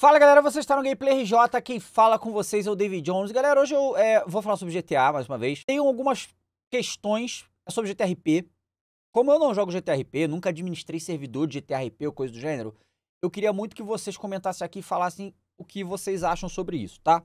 Fala galera, vocês estão no Gameplay RJ, quem fala com vocês é o David Jones. Galera, hoje eu é, vou falar sobre GTA mais uma vez. Tenho algumas questões sobre GTRP. Como eu não jogo GTRP, nunca administrei servidor de GTRP ou coisa do gênero, eu queria muito que vocês comentassem aqui e falassem o que vocês acham sobre isso, tá?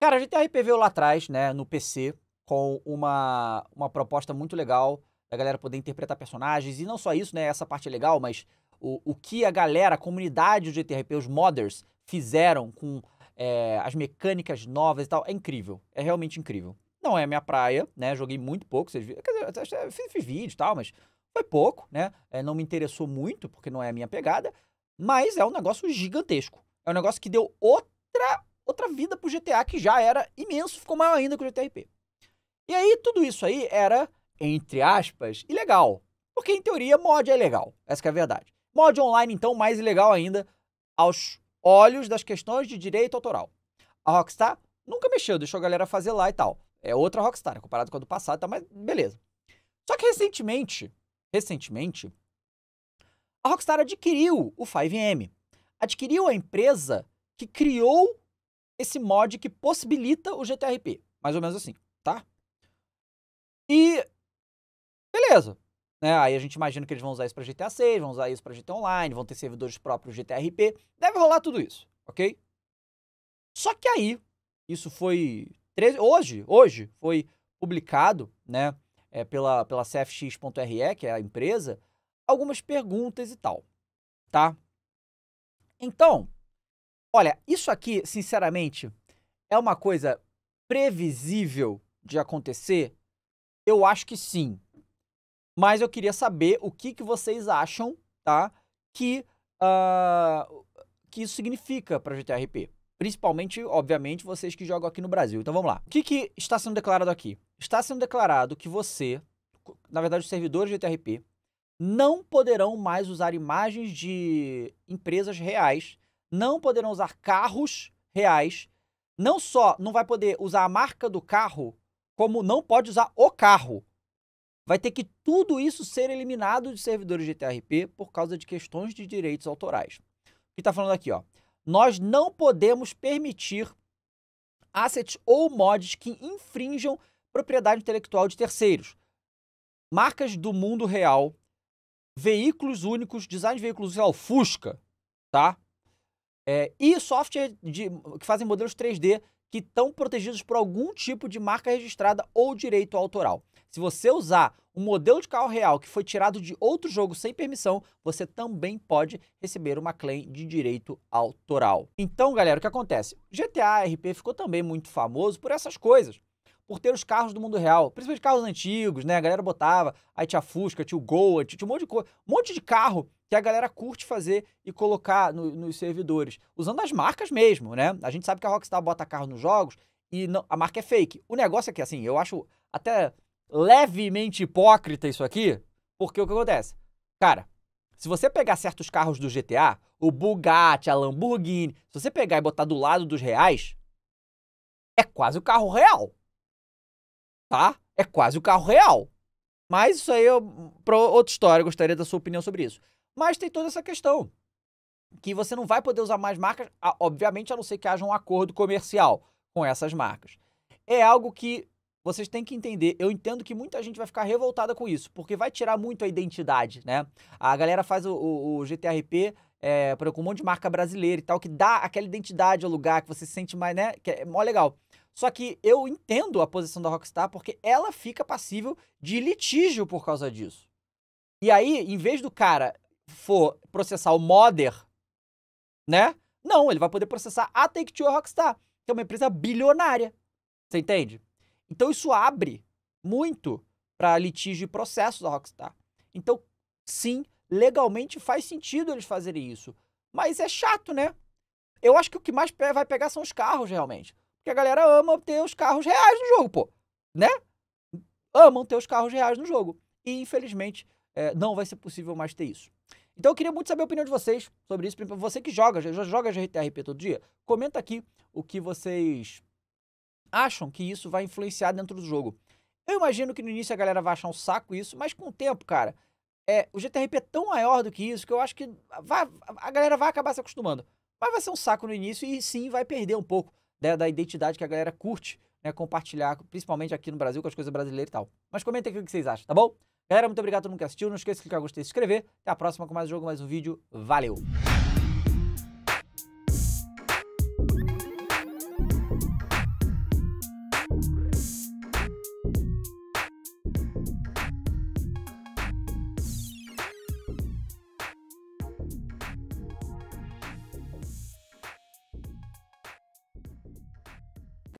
Cara, a GTRP veio lá atrás, né, no PC, com uma, uma proposta muito legal da galera poder interpretar personagens. E não só isso, né, essa parte é legal, mas o, o que a galera, a comunidade de GTRP, os modders, fizeram com é, as mecânicas novas e tal, é incrível. É realmente incrível. Não é a minha praia, né? Joguei muito pouco, vocês viram. Quer dizer, fiz, fiz vídeo e tal, mas foi pouco, né? É, não me interessou muito, porque não é a minha pegada, mas é um negócio gigantesco. É um negócio que deu outra, outra vida pro GTA, que já era imenso, ficou maior ainda que o GTRP. E aí, tudo isso aí era, entre aspas, ilegal. Porque, em teoria, mod é legal. Essa é a verdade. Mod online, então, mais legal ainda, aos olhos das questões de direito autoral. A Rockstar nunca mexeu, deixou a galera fazer lá e tal. É outra Rockstar, comparado com a do passado, tá, mas beleza. Só que recentemente, recentemente, a Rockstar adquiriu o 5M. Adquiriu a empresa que criou esse mod que possibilita o GTRP. Mais ou menos assim, tá? E. Beleza. Né? Aí a gente imagina que eles vão usar isso para GTA 6, vão usar isso para GTA Online, vão ter servidores próprios GTRP. Deve rolar tudo isso, ok? Só que aí, isso foi hoje, hoje foi publicado, né, é, pela pela CFX.re, que é a empresa, algumas perguntas e tal, tá? Então, olha, isso aqui, sinceramente, é uma coisa previsível de acontecer? Eu acho que sim, mas eu queria saber o que, que vocês acham, tá? Que, uh, que isso significa para GTRP. Principalmente, obviamente, vocês que jogam aqui no Brasil. Então vamos lá. O que, que está sendo declarado aqui? Está sendo declarado que você, na verdade, os servidores de GTRP, não poderão mais usar imagens de empresas reais, não poderão usar carros reais, não só não vai poder usar a marca do carro, como não pode usar o carro vai ter que tudo isso ser eliminado de servidores de TRP por causa de questões de direitos autorais. O que está falando aqui, ó? Nós não podemos permitir assets ou mods que infringam propriedade intelectual de terceiros, marcas do mundo real, veículos únicos, design de veículos, sei lá, o Fusca, tá? É, e software de, que fazem modelos 3D que estão protegidos por algum tipo de marca registrada ou direito autoral. Se você usar um modelo de carro real que foi tirado de outro jogo sem permissão, você também pode receber uma claim de direito autoral. Então, galera, o que acontece? GTA RP ficou também muito famoso por essas coisas por ter os carros do mundo real, principalmente carros antigos, né? A galera botava, aí tinha Fusca, tinha o Goa, tinha um monte de coisa, um monte de carro que a galera curte fazer e colocar no, nos servidores, usando as marcas mesmo, né? A gente sabe que a Rockstar bota carro nos jogos e não, a marca é fake. O negócio é que, assim, eu acho até levemente hipócrita isso aqui, porque o que acontece? Cara, se você pegar certos carros do GTA, o Bugatti, a Lamborghini, se você pegar e botar do lado dos reais, é quase o carro real. Tá? É quase o carro real. Mas isso aí é para outra história, gostaria da sua opinião sobre isso. Mas tem toda essa questão que você não vai poder usar mais marcas, obviamente, a não ser que haja um acordo comercial com essas marcas. É algo que vocês têm que entender, eu entendo que muita gente vai ficar revoltada com isso, porque vai tirar muito a identidade, né? A galera faz o, o, o GTRP é, com um monte de marca brasileira e tal, que dá aquela identidade ao lugar, que você se sente mais, né? Que é mó legal. Só que eu entendo a posição da Rockstar porque ela fica passível de litígio por causa disso. E aí, em vez do cara for processar o modder, né? Não, ele vai poder processar a Take-Two Rockstar, que é uma empresa bilionária. Você entende? Então isso abre muito para litígio e processo da Rockstar. Então, sim, legalmente faz sentido eles fazerem isso. Mas é chato, né? Eu acho que o que mais vai pegar são os carros, realmente. Porque a galera ama ter os carros reais no jogo, pô. Né? Amam ter os carros reais no jogo. E, infelizmente, é, não vai ser possível mais ter isso. Então eu queria muito saber a opinião de vocês sobre isso. Você que joga, já joga GRTRP todo dia, comenta aqui o que vocês acham que isso vai influenciar dentro do jogo. Eu imagino que no início a galera vai achar um saco isso, mas com o tempo, cara, é, o GTRP é tão maior do que isso que eu acho que vai, a galera vai acabar se acostumando. Mas vai ser um saco no início e sim vai perder um pouco né, da identidade que a galera curte né, compartilhar, principalmente aqui no Brasil com as coisas brasileiras e tal. Mas comenta aqui o que vocês acham, tá bom? Galera, muito obrigado a todo mundo que assistiu. Não esqueça de clicar gostei e se inscrever. Até a próxima com mais um jogo, mais um vídeo. Valeu!